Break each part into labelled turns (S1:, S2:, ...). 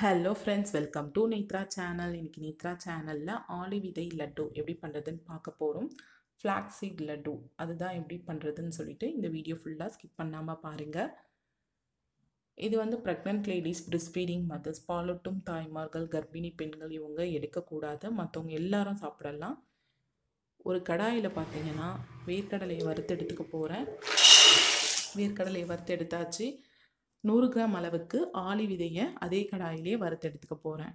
S1: hello friends welcome to Netra channel இன்றைக்கி நேத்ரா சேனலில் ஆளி விதை லட்டு எப்படி பண்ணுறதுன்னு பார்க்க போகிறோம் ஃப்ளாக்ஸீட் லட்டு அதுதான் எப்படி பண்ணுறதுன்னு சொல்லிட்டு இந்த வீடியோ ஃபுல்லாக ஸ்கிப் பண்ணாமல் பாருங்கள் இது வந்து pregnant ladies breastfeeding mothers பாலூட்டும் தாய்மார்கள் கர்ப்பிணி பெண்கள் இவங்க எடுக்கக்கூடாது மற்றவங்க எல்லாரும் சாப்பிடலாம் ஒரு கடாயில் பார்த்தீங்கன்னா வேர்க்கடலையை வறுத்து எடுத்துக்க போகிறேன் வேர்க்கடலையை வறுத்து எடுத்தாச்சு நூறு கிராம் அளவுக்கு ஆலி விதையை அதே கடாயிலே வறுத்தெடுத்துக்க போகிறேன்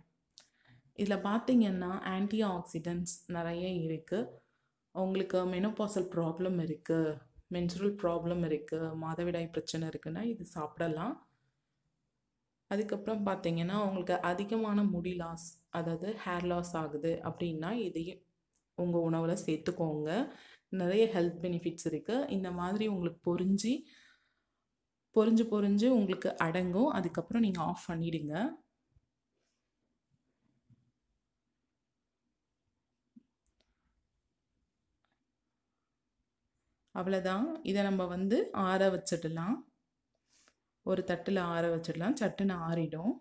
S1: இதில் பார்த்தீங்கன்னா ஆன்டி ஆக்சிடென்ட்ஸ் நிறைய இருக்குது உங்களுக்கு மெனோபாசல் ப்ராப்ளம் இருக்குது மென்சுரல் ப்ராப்ளம் இருக்குது மாதவிடாய் பிரச்சனை இருக்குன்னா இது சாப்பிடலாம் அதுக்கப்புறம் பார்த்தீங்கன்னா உங்களுக்கு அதிகமான முடி லாஸ் அதாவது ஹேர் லாஸ் ஆகுது அப்படின்னா இதையும் உங்கள் உணவில் சேர்த்துக்கோங்க நிறைய ஹெல்த் பெனிஃபிட்ஸ் இருக்குது இந்த மாதிரி உங்களுக்கு பொறிஞ்சு பொறிஞ்சு பொறிஞ்சு உங்களுக்கு அடங்கும் அதுக்கப்புறம் நீங்கள் ஆஃப் பண்ணிவிடுங்க அவ்வளோதான் இதை நம்ம வந்து ஆற வச்சிடலாம் ஒரு தட்டில் ஆற வச்சிடலாம் சட்டுன்னு ஆறிடும்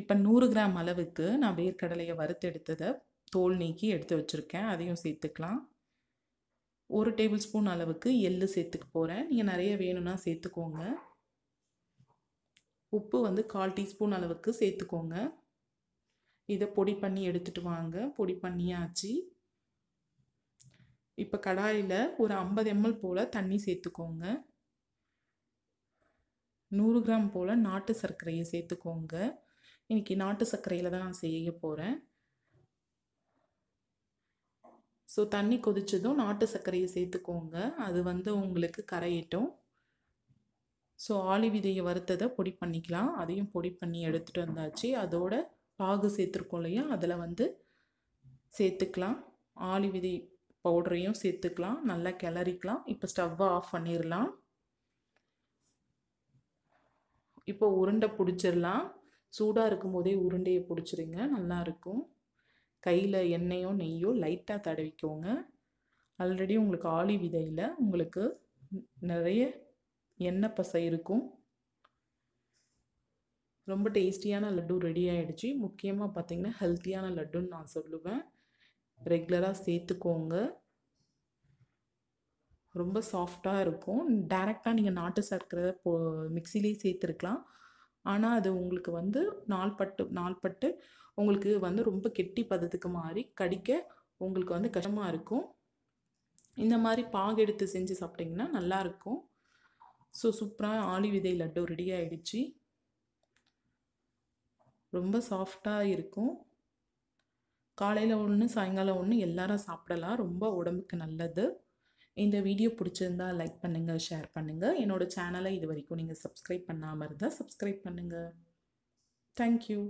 S1: இப்போ நூறு கிராம் அளவுக்கு நான் வேர்க்கடலையை வறுத்து எடுத்ததை தோல் நீக்கி எடுத்து வச்சுருக்கேன் அதையும் சேர்த்துக்கலாம் ஒரு டேபிள் ஸ்பூன் அளவுக்கு எள் சேர்த்துக்க போகிறேன் நீங்கள் நிறைய வேணும்னா சேர்த்துக்கோங்க உப்பு வந்து கால் டீஸ்பூன் அளவுக்கு சேர்த்துக்கோங்க இதை பொடி பண்ணி எடுத்துகிட்டு வாங்க பொடி பண்ணியாச்சு இப்போ கடாயில் ஒரு ஐம்பது எம்எல் போல் தண்ணி சேர்த்துக்கோங்க நூறு கிராம் போல் நாட்டு சர்க்கரையை சேர்த்துக்கோங்க இன்றைக்கி நாட்டு சர்க்கரையில் தான் நான் செய்ய போகிறேன் ஸோ தண்ணி கொதித்ததும் நாட்டு சர்க்கரையை சேர்த்துக்கோங்க அது வந்து உங்களுக்கு கரையட்டும் ஸோ ஆலி விதையை வறுத்ததை பொடி பண்ணிக்கலாம் அதையும் பொடி பண்ணி எடுத்துகிட்டு வந்தாச்சு அதோட பாகு சேர்த்துருக்கோம் இல்லையா அதில் வந்து சேர்த்துக்கலாம் ஆலி விதை பவுடரையும் சேர்த்துக்கலாம் நல்லா கிளறிக்கலாம் இப்போ ஸ்டவ்வை ஆஃப் பண்ணிடலாம் இப்போ உருண்டை பிடிச்சிடலாம் சூடாக இருக்கும் போதே உருண்டையை பிடிச்சிருங்க நல்லாயிருக்கும் கையில் எண்ணெயோ நெய்யோ லைட்டாக தடவிக்கோங்க ஆல்ரெடி உங்களுக்கு ஆளி விதையில் உங்களுக்கு நிறைய எண்ணெய் பசை இருக்கும் ரொம்ப டேஸ்டியான லட்டு ரெடி ஆகிடுச்சு முக்கியமாக பார்த்திங்கன்னா ஹெல்த்தியான லட்டுன்னு நான் சொல்லுவேன் ரெகுலராக சேர்த்துக்கோங்க ரொம்ப சாஃப்டாக இருக்கும் டேரெக்டாக நீங்கள் நாட்டு சர்க்கரை போ மிக்சிலேயே சேர்த்துருக்கலாம் ஆனால் அது உங்களுக்கு வந்து நாள்பட்டு நாள்பட்டு உங்களுக்கு வந்து ரொம்ப கெட்டி பதத்துக்கு மாறி கடிக்க உங்களுக்கு வந்து கஷ்டமாக இருக்கும் இந்த மாதிரி பாகு எடுத்து செஞ்சு சாப்பிட்டிங்கன்னா நல்லாயிருக்கும் ஸோ சூப்பராக ஆளி விதை லட்டு ரெடி ஆகிடுச்சு ரொம்ப சாஃப்டாக இருக்கும் காலையில் ஒன்று சாயங்காலம் ஒன்று எல்லாரும் சாப்பிடலாம் ரொம்ப உடம்புக்கு நல்லது இந்த வீடியோ பிடிச்சிருந்தா லைக் பண்ணுங்கள் ஷேர் பண்ணுங்கள் என்னோடய சேனலை இது வரைக்கும் நீங்கள் சப்ஸ்கிரைப் பண்ணாமல் இருந்தால் சப்ஸ்கிரைப் பண்ணுங்கள் தேங்க்யூ